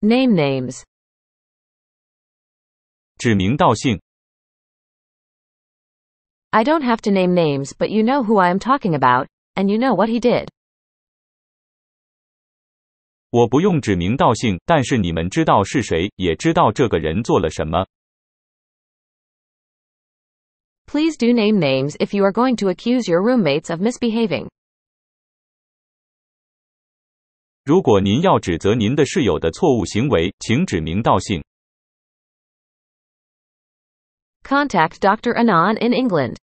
Name names. I do don't have to name names, but you know who I am talking about, and you know what he did. Please do name names if you are going to accuse your roommates of misbehaving. 如果您要指责您的室友的错误行为，请指名道姓。Contact Doctor a n o n in England.